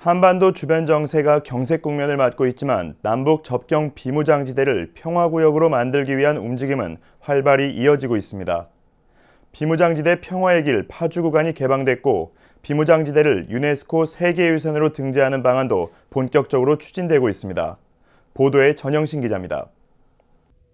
한반도 주변 정세가 경색 국면을 맞고 있지만 남북 접경 비무장지대를 평화구역으로 만들기 위한 움직임은 활발히 이어지고 있습니다. 비무장지대 평화의 길 파주 구간이 개방됐고 비무장지대를 유네스코 세계유산으로 등재하는 방안도 본격적으로 추진되고 있습니다. 보도에 전영신 기자입니다.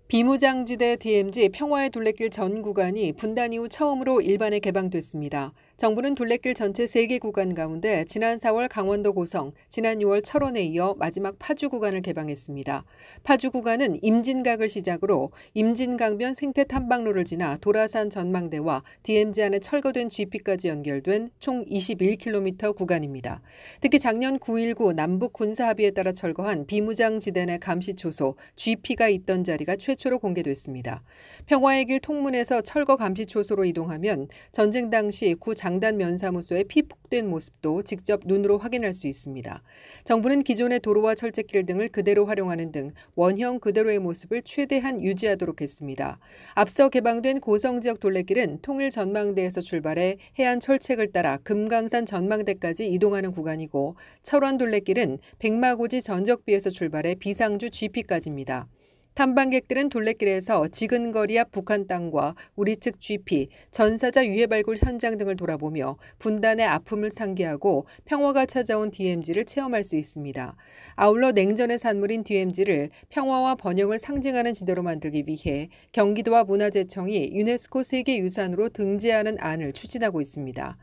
비무장지대 DMZ 평화의 둘레길 전 구간이 분단 이후 처음으로 일반에 개방됐습니다. 정부는 둘레길 전체 3개 구간 가운데 지난 4월 강원도 고성, 지난 6월 철원에 이어 마지막 파주 구간을 개방했습니다. 파주 구간은 임진각을 시작으로 임진강변 생태탐방로를 지나 도라산 전망대와 DMZ 안에 철거된 GP까지 연결된 총 21km 구간입니다. 특히 작년 9.19 남북 군사합의에 따라 철거한 비무장지대 내 감시초소 GP가 있던 자리가 최초로 공개됐습니다. 평화의 길 통문에서 철거 감시초소로 이동하면 전쟁 당시 구 장단 면사무소의 피폭된 모습도 직접 눈으로 확인할 수 있습니다. 정부는 기존의 도로와 철책길 등을 그대로 활용하는 등 원형 그대로의 모습을 최대한 유지하도록 했습니다. 앞서 개방된 고성 지역 둘레길은 통일 전망대에서 출발해 해안 철책을 따라 금강산 전망대까지 이동하는 구간이고 철원 둘레길은 백마고지 전적비에서 출발해 비상주 GP까지입니다. 탐방객들은 둘레길에서 지근거리 와 북한 땅과 우리 측 GP, 전사자 유해 발굴 현장 등을 돌아보며 분단의 아픔을 상기하고 평화가 찾아온 DMZ를 체험할 수 있습니다. 아울러 냉전의 산물인 DMZ를 평화와 번영을 상징하는 지대로 만들기 위해 경기도와 문화재청이 유네스코 세계유산으로 등재하는 안을 추진하고 있습니다.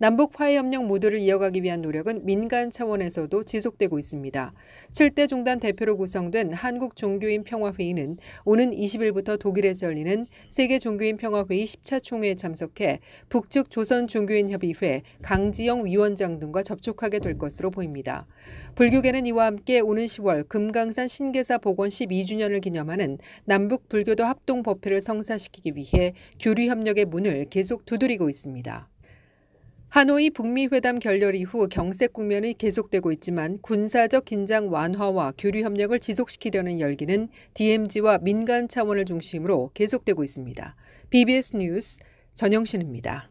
남북 화해협력 무드를 이어가기 위한 노력은 민간 차원에서도 지속되고 있습니다. 7대 중단 대표로 구성된 한국종교인 평화 평화회의는 오는 20일부터 독일에서 열리는 세계 종교인 평화회의 10차 총회에 참석해 북측 조선 종교인 협의회 강지영 위원장 등과 접촉하게 될 것으로 보입니다. 불교계는 이와 함께 오는 10월 금강산 신계사 복원 12주년을 기념하는 남북 불교도 합동 법회를 성사시키기 위해 교류 협력의 문을 계속 두드리고 있습니다. 하노이 북미 회담 결렬 이후 경색 국면이 계속되고 있지만 군사적 긴장 완화와 교류 협력을 지속시키려는 열기는 DMZ와 민간 차원을 중심으로 계속되고 있습니다. BBS 뉴스 전영신입니다.